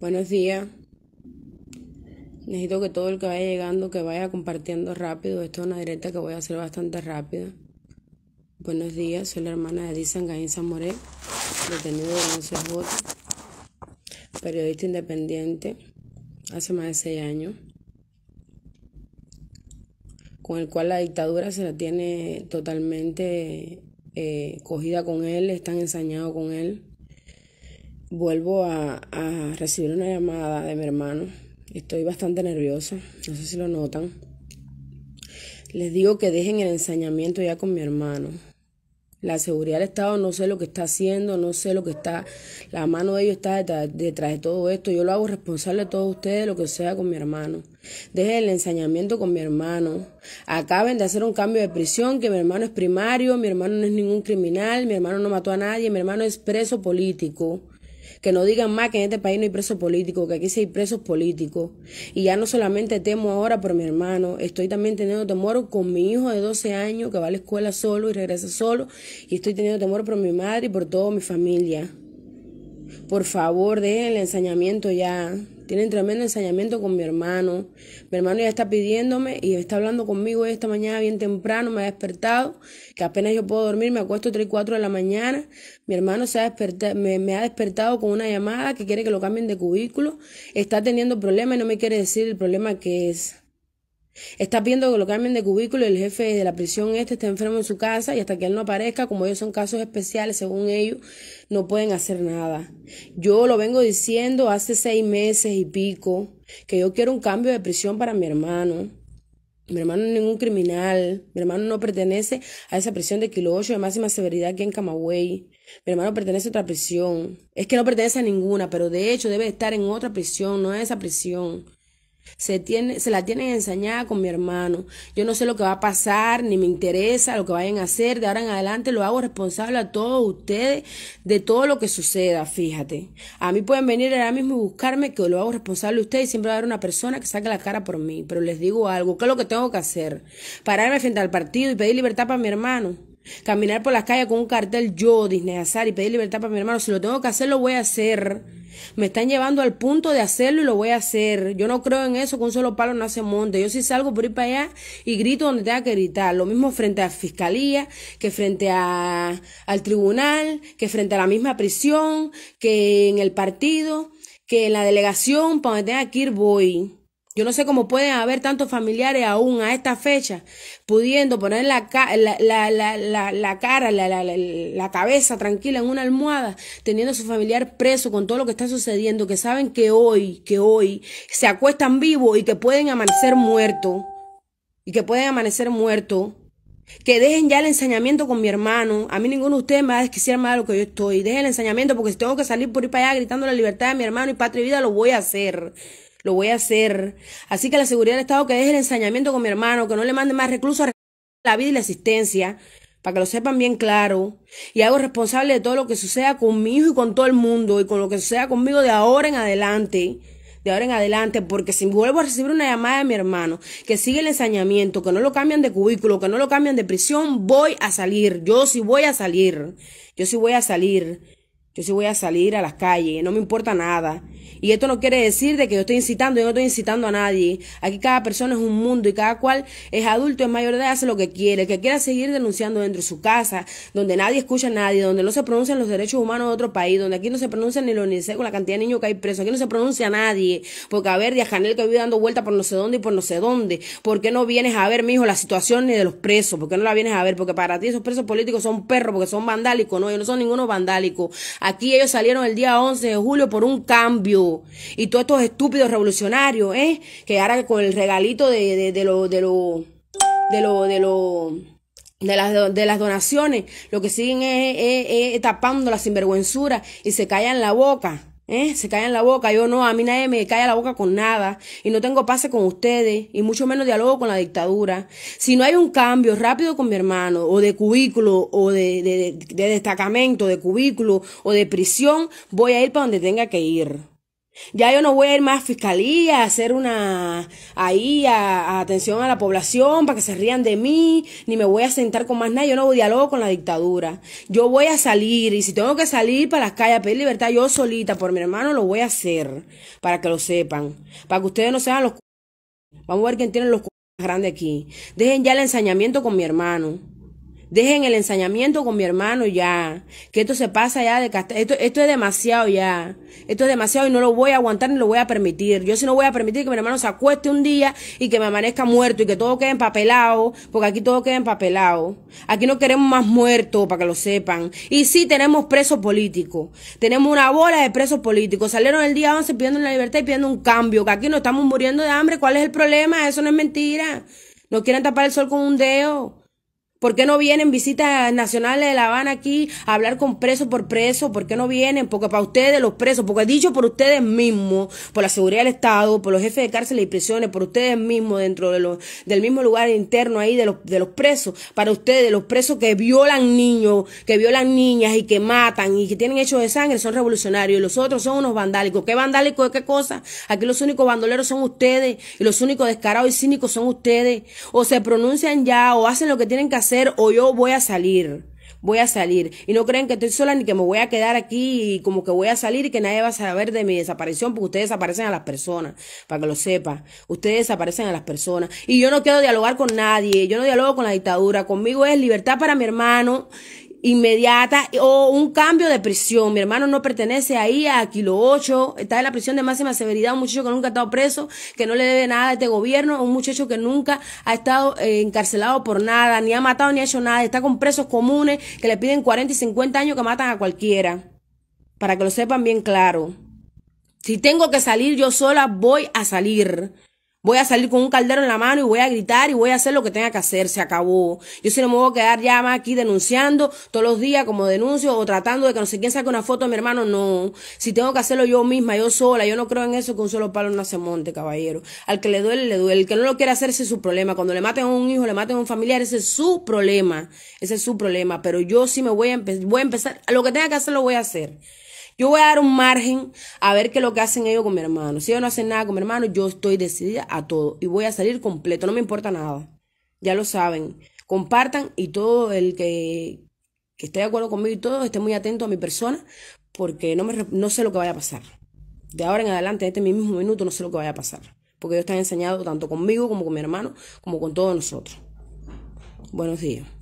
Buenos días. Necesito que todo el que vaya llegando, que vaya compartiendo rápido. Esto es una directa que voy a hacer bastante rápida. Buenos días, soy la hermana de Edith Gaín Zamoré, detenido de 11 votos, periodista independiente, hace más de seis años, con el cual la dictadura se la tiene totalmente eh, cogida con él, están ensañados con él vuelvo a, recibir una llamada de mi hermano. Estoy bastante nerviosa, no sé si lo notan. Les digo que dejen el ensañamiento ya con mi hermano. La seguridad del Estado no sé lo que está haciendo, no sé lo que está... La mano de ellos está detrás, detrás de todo esto. Yo lo hago responsable de todos ustedes, lo que sea con mi hermano. Dejen el ensañamiento con mi hermano. Acaben de hacer un cambio de prisión, que mi hermano es primario, mi hermano no es ningún criminal, mi hermano no mató a nadie, mi hermano es preso político que no digan más que en este país no hay presos políticos, que aquí sí hay presos políticos. Y ya no solamente temo ahora por mi hermano, estoy también teniendo temor con mi hijo de 12 años que va a la escuela solo y regresa solo. Y estoy teniendo temor por mi madre y por toda mi familia. Por favor, dejen el ensañamiento ya. Tienen tremendo ensañamiento con mi hermano. Mi hermano ya está pidiéndome y está hablando conmigo esta mañana bien temprano, me ha despertado, que apenas yo puedo dormir, me acuesto 3 y 4 de la mañana. Mi hermano se ha me, me, ha despertado con una llamada que quiere que lo cambien de cubículo. Está teniendo problemas y no me quiere decir el problema que es. Está viendo que lo cambian de cubículo y el jefe de la prisión este está enfermo en su casa y hasta que él no aparezca, como ellos son casos especiales, según ellos, no pueden hacer nada. Yo lo vengo diciendo hace seis meses y pico que yo quiero un cambio de prisión para mi hermano. Mi hermano no es ningún criminal. Mi hermano no pertenece a esa prisión de kilo de máxima severidad aquí en Camagüey. Mi hermano pertenece a otra prisión. Es que no pertenece a ninguna, pero de hecho debe estar en otra prisión, no a esa prisión. Se, tiene, se la tienen ensañada con mi hermano. Yo no sé lo que va a pasar, ni me interesa lo que vayan a hacer. De ahora en adelante lo hago responsable a todos ustedes de todo lo que suceda, fíjate. A mí pueden venir ahora mismo y buscarme que lo hago responsable a ustedes y siempre va a haber una persona que saque la cara por mí. Pero les digo algo, ¿qué es lo que tengo que hacer? Pararme frente al partido y pedir libertad para mi hermano. Caminar por las calles con un cartel yo, Disney Azar, y pedir libertad para mi hermano. Si lo tengo que hacer, lo voy a hacer. Me están llevando al punto de hacerlo y lo voy a hacer. Yo no creo en eso, que un solo palo no hace monte. Yo sí salgo por ir para allá y grito donde tenga que gritar. Lo mismo frente a la fiscalía, que frente a, al tribunal, que frente a la misma prisión, que en el partido, que en la delegación, para donde tenga que ir voy. Yo no sé cómo pueden haber tantos familiares aún a esta fecha, pudiendo poner la, la, la, la cara, la, cabeza tranquila en una almohada, teniendo a su familiar preso con todo lo que está sucediendo, que saben que hoy, que hoy se acuestan vivos y que pueden amanecer muertos, y que pueden amanecer muertos. Que dejen ya el enseñamiento con mi hermano. A mí ninguno de ustedes me va a desquiciar más de lo que yo estoy. Dejen el enseñamiento porque si tengo que salir por ir para allá gritando la libertad de mi hermano y patria y vida, lo voy a hacer. Lo voy a hacer. Así que la seguridad del Estado que deje el ensañamiento con mi hermano, que no le mande más reclusos a la vida y la existencia, para que lo sepan bien claro. Y hago responsable de todo lo que suceda conmigo y con todo el mundo, y con lo que suceda conmigo de ahora en adelante. De ahora en adelante, porque si vuelvo a recibir una llamada de mi hermano que sigue el ensañamiento, que no lo cambian de cubículo, que no lo cambian de prisión, voy a salir. Yo sí voy a salir. Yo sí voy a salir. Yo sí voy a salir a las calles, no me importa nada. Y esto no quiere decir de que yo estoy incitando, yo no estoy incitando a nadie. Aquí cada persona es un mundo y cada cual es adulto, es mayor de edad, hace lo que quiere. que quiera seguir denunciando dentro de su casa, donde nadie escucha a nadie, donde no se pronuncian los derechos humanos de otro país, donde aquí no se pronuncian ni ni sé con la cantidad de niños que hay presos, aquí no se pronuncia a nadie. Porque a ver, Díaz Canel que vive dando vuelta por no sé dónde y por no sé dónde. ¿Por qué no vienes a ver, mijo, la situación ni de los presos? ¿Por qué no la vienes a ver? Porque para ti esos presos políticos son perros, porque son vandálicos, no, ellos no son ninguno vandálico. Aquí ellos salieron el día 11 de julio por un cambio. Y todos estos estúpidos revolucionarios, ¿eh? Que ahora con el regalito de, lo, de lo, de lo, de las, de las donaciones, lo que siguen es, es tapando la sinvergüenzura y se callan la boca. ¿Eh? Se en la boca, yo no, a mí nadie me cae en la boca con nada y no tengo pase con ustedes y mucho menos diálogo con la dictadura. Si no hay un cambio rápido con mi hermano o de cubículo o de, de, de destacamento, de cubículo o de prisión, voy a ir para donde tenga que ir. Ya yo no voy a ir más a fiscalía, a hacer una ahí a, atención a la población para que se rían de mí, ni me voy a sentar con más nadie, yo no voy a dialogar con la dictadura. Yo voy a salir y si tengo que salir para las calles a pedir libertad yo solita por mi hermano lo voy a hacer, para que lo sepan, para que ustedes no sean los Vamos a ver quién tiene los más grandes aquí. Dejen ya el ensañamiento con mi hermano. Dejen el ensañamiento con mi hermano ya. Que esto se pasa ya de casta esto, esto es demasiado ya. Esto es demasiado y no lo voy a aguantar ni lo voy a permitir. Yo sí no voy a permitir que mi hermano se acueste un día y que me amanezca muerto y que todo quede empapelado. Porque aquí todo queda empapelado. Aquí no queremos más muertos, para que lo sepan. Y sí tenemos presos políticos. Tenemos una bola de presos políticos. Salieron el día 11 pidiendo la libertad y pidiendo un cambio. Que aquí no estamos muriendo de hambre. ¿Cuál es el problema? Eso no es mentira. No quieren tapar el sol con un dedo. ¿Por qué no vienen visitas nacionales de La Habana aquí a hablar con presos por preso? ¿Por qué no vienen? Porque para ustedes los presos, porque dicho por ustedes mismos, por la seguridad del Estado, por los jefes de cárceles y prisiones, por ustedes mismos dentro de los, del mismo lugar interno ahí de los, de los presos, para ustedes los presos que violan niños, que violan niñas y que matan y que tienen hechos de sangre son revolucionarios y los otros son unos vandálicos. ¿Qué vandálicos de qué cosa? Aquí los únicos bandoleros son ustedes y los únicos descarados y cínicos son ustedes. O se pronuncian ya o hacen lo que tienen que hacer o yo voy a salir. Voy a salir. Y no creen que estoy sola ni que me voy a quedar aquí y como que voy a salir y que nadie va a saber de mi desaparición porque ustedes aparecen a las personas. Para que lo sepa. Ustedes desaparecen a las personas. Y yo no quiero dialogar con nadie. Yo no dialogo con la dictadura. Conmigo es libertad para mi hermano inmediata o un cambio de prisión. Mi hermano no pertenece ahí a Kilo 8, está en la prisión de máxima severidad, un muchacho que nunca ha estado preso, que no le debe nada a este gobierno, un muchacho que nunca ha estado eh, encarcelado por nada, ni ha matado ni ha hecho nada, está con presos comunes que le piden 40 y 50 años que matan a cualquiera, para que lo sepan bien claro. Si tengo que salir yo sola, voy a salir. Voy a salir con un caldero en la mano y voy a gritar y voy a hacer lo que tenga que hacer. Se acabó. Yo si no me voy a quedar ya más aquí denunciando todos los días como denuncio o tratando de que no sé quién saque una foto de mi hermano. No. Si tengo que hacerlo yo misma, yo sola, yo no creo en eso que un solo palo no hace monte, caballero. Al que le duele, le duele. El que no lo quiere hacer, ese es su problema. Cuando le maten a un hijo, le maten a un familiar, ese es su problema. Ese es su problema. Pero yo sí me voy a, voy a empezar. Lo que tenga que hacer, lo voy a hacer. Yo voy a dar un margen a ver qué es lo que hacen ellos con mi hermano. Si ellos no hacen nada con mi hermano, yo estoy decidida a todo y voy a salir completo, no me importa nada. Ya lo saben. Compartan y todo el que, esté de acuerdo conmigo y todo esté muy atento a mi persona porque no, me, no sé lo que vaya a pasar. De ahora en adelante, en este mismo minuto, no sé lo que vaya a pasar. Porque ellos están enseñado tanto conmigo como con mi hermano, como con todos nosotros. Buenos días.